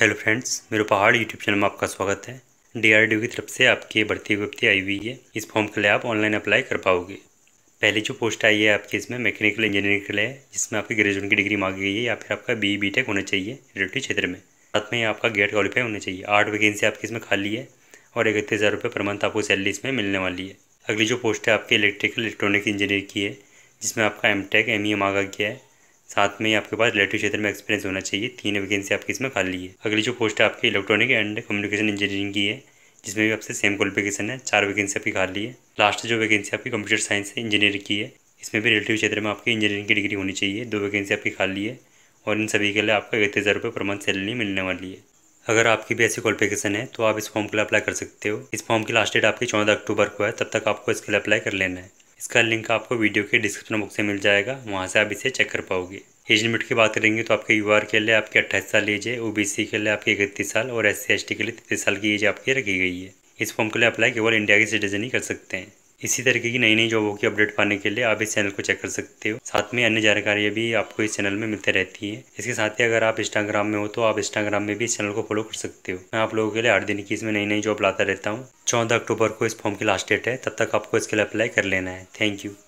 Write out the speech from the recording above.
hello friends मेरे पहाड़ YouTube channel में आपका स्वागत है डीआरडीओ की तरफ से आपकी भर्ती विभर्ती आई हुई है इस फॉर्म के लिए आप ऑनलाइन अप्लाई कर पाओगे पहले जो पोस्ट आई है आपकी इसमें मैकेनिकल इंजीनियरिंग के लिए जिसमें आपकी ग्रेजुएट की डिग्री मांगी गई है या फिर आपका बी बी होना चाहिए रिलेटिव क्षेत्र में साथ में आपका गेट क्वालिफाई होना चाहिए आठ वैकेंसी आपकी इसमें खाली है और इकतीस हज़ार रुपये पर मंथ आपको सैलरी इसमें मिलने वाली है अगली जो पोस्ट है आपकी इलेक्ट्रिकल इलेक्ट्रॉनिक इंजीनियर की है जिसमें आपका एम टेक एम ई मांगा गया है साथ में ही आपके पास इलेक्ट्रिक क्षेत्र में एक्सपीरियंस होना चाहिए तीन वैकेंसी आपकी इसमें खाली है अगली जो पोस्ट है आपकी इलेक्ट्रॉनिक एंड कम्युनिकेशन इंजीनियरिंग की है जिसमें भी आपसे सेम क्वालिफिकेशन है चार वैकेंसी आपकी खाली है लास्ट जो वैकेंसी आपकी कंप्यूटर साइंस इंजीनियरिंग की है इसमें भी रिलेटिव क्षेत्र में आपकी इंजीनियरिंग की डिग्री होनी चाहिए दो वैकेंसी आपकी खाली है और इन सभी के लिए आपको इकतीस हज़ार रुपये पर मंथ सैलरी मिलने वाली है अगर आपकी भी ऐसी क्वालिफिकेशन है तो आप इस फॉर्म के लिए अप्लाई कर सकते हो इस फॉर्म की लास्ट डेट आपकी चौदह अक्टूबर को है तब तक आपको इसके लिए अप्लाई कर लेना है इसका लिंक आपको वीडियो के डिस्क्रिप्शन बॉक्स में मिल जाएगा वहाँ से आप इसे चेक कर पाओगे एज लिमिट की बात करेंगे तो आपके यू के लिए आपके अट्ठाईस साल एज है ओ के लिए आपके इकतीस साल और एस सी के लिए तैतीस साल की एज आपकी रखी गई है इस फॉर्म के लिए अप्लाई केवल इंडिया के सिटीजन ही कर सकते हैं इसी तरीके की नई नई जॉबों की अपडेट पाने के लिए आप इस चैनल को चेक कर सकते हो साथ में अन्य जानकारियाँ भी आपको इस चैनल में मिलती रहती है इसके साथ ही अगर आप इंस्टाग्राम में हो तो आप इंस्टाग्राम में भी इस चैनल को फॉलो कर सकते हो मैं आप लोगों के लिए हर दिन की इसमें नई नई जॉब लाता रहता हूँ चौदह अक्टूबर को इस फॉर्म की लास्ट डेट है तब तक आपको इसके लिए अप्लाई कर लेना है थैंक यू